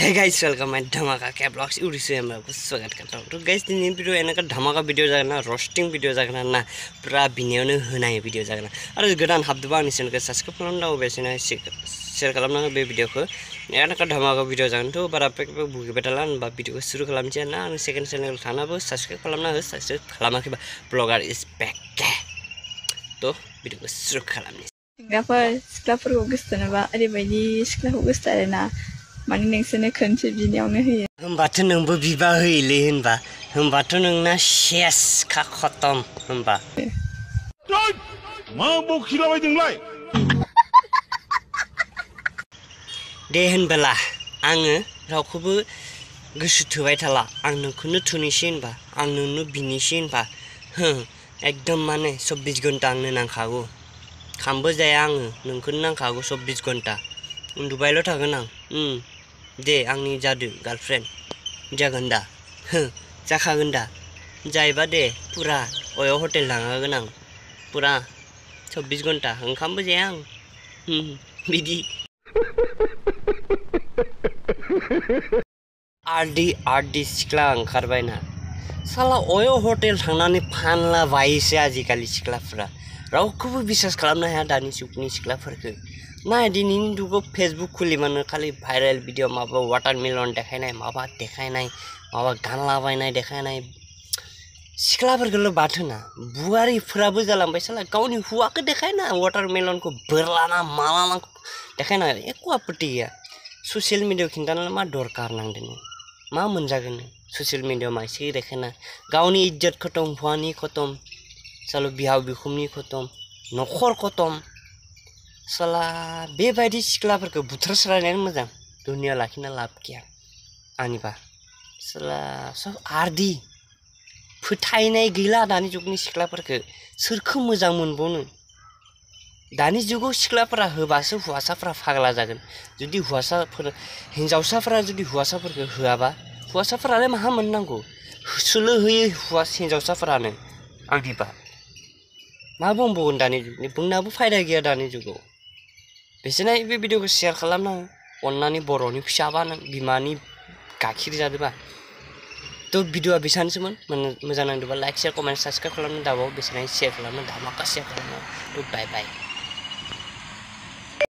hey guys welcome my ধমাকা কে ব্লগছ উৰিছোঁ আমাৰ স্বাগত কাটক তো গাইজ তিনি ভিডিঅ' এনেকুৱা ধমাকা ভিডিঅ' যাগে না ৰষ্টিং ভিডিঅ' যাগে না না পূৰা বিনিয়নে হোনাই ভিডিঅ' যাগে না আৰু গোদান হাবদুবা আনিছোঁ এনেকৈ ছাবস্ক্ৰাইব খালামদাও বেছি নাই শ্বেয়াৰ খালামদাও বে ভিডিঅ'খন এনেকুৱা ধমাকা ভিডিঅ' যাগে তো বাৰ পেক পেক বুকি পেটালান বা ভিডিঅ'খন চুৰু খালামছে না আমি ছেকেণ্ড চেনেল থানাবো ছাবস্ক্ৰাইব খালামনা হয় ছাবস্ক্ৰাইব খালামা কিবা ব্লগাৰ ইজ পেক কে তো ভিডিঅ'খন চুৰু খালামনি সিংগাফাৰ স্কুলাফোৰ গৈছে নাবা ওৰিবাইদি স্কুলাফোৰ গৈছে আৰু না माने नोंसोरनो खनसे बिनायावनो होयो होमबाथ' नोंबो बिबा होयोलै होनबा होमबाथ' नोंना सेसखा खतम होमबा मा बखिलाबायदोंलाय दे होनबोला आङो रावखौबो गोसो थोबाय थाला आं नोंखौनो थुनोसै होनबा आं नोंनो बिनोसै होनबा हो एकदम माने सब्बिस घन्टा आंनो नांखागौ खामबो जाया आङो नोंखौनो नांखागौ सब्बिस घन्टा उन्दुबायल' थागोन आं दे आंनि जादु गार्लफ्रेन्ड जागोन दा हो जाखागोन दा जायोबा दे पुरा अयाव हटेल लांखागोन आं पुरा सब्बिस घन्टा ओंखामबो जाया आं बिदि आरदि आरदि सिख्ला ओंखारबायना साला अयाव हटेल थांनानै फानला बायोसो आजिखालि सिख्लाफ्रा रावखौबो बिसास खालामनो हाया दानि जुगनि सिख्लाफोरखौ मा दिनैनि जुगाव फेसबुक खुलिबानो खालि भाइरेल भिडिअ माबा वाटार देखायनाय माबा देखायनाय माबा लाबायनाय देखायनाय सिख्लाफोरखौल' बाथोना बुवारिफोराबो जालांबाय साला गावनि हुवाखौ देखायना वाटार मेलनखौ बोरलाना मालाना देखायना एख' आपत्ति गैया ससियेल मिडियाआव खिन्थानानै मा दरकार नांदों मा मोनजागोन ससियेल मिडियाआव मानसि देखायना गावनि इज्जत खतम हुवानि खतम selalu bihau bihum ni kotom nokor kotom sala beba di sikla perke buter dunia laki na lap ani ba sala so ardi putai nai gila dani juk ni sikla perke serke mazam mun bunu dani juga sikla pera heba se huasa pera fagla zagen jadi huasa pera hinjau sa pera jadi huasa perke heba huasa pera le maham menanggu sulu hui huasa hinjau ne ang di ba mabung bukan dani juga ini bung nabu faida gya dani juga biasanya ibu video ke share kelam nang onna ni boroni siapa nang bimani kaki di sana tuh video abisan sih mon mana mana like share comment subscribe kelam nang dawo biasanya share kelam nang dah makas share kelam nang tuh bye bye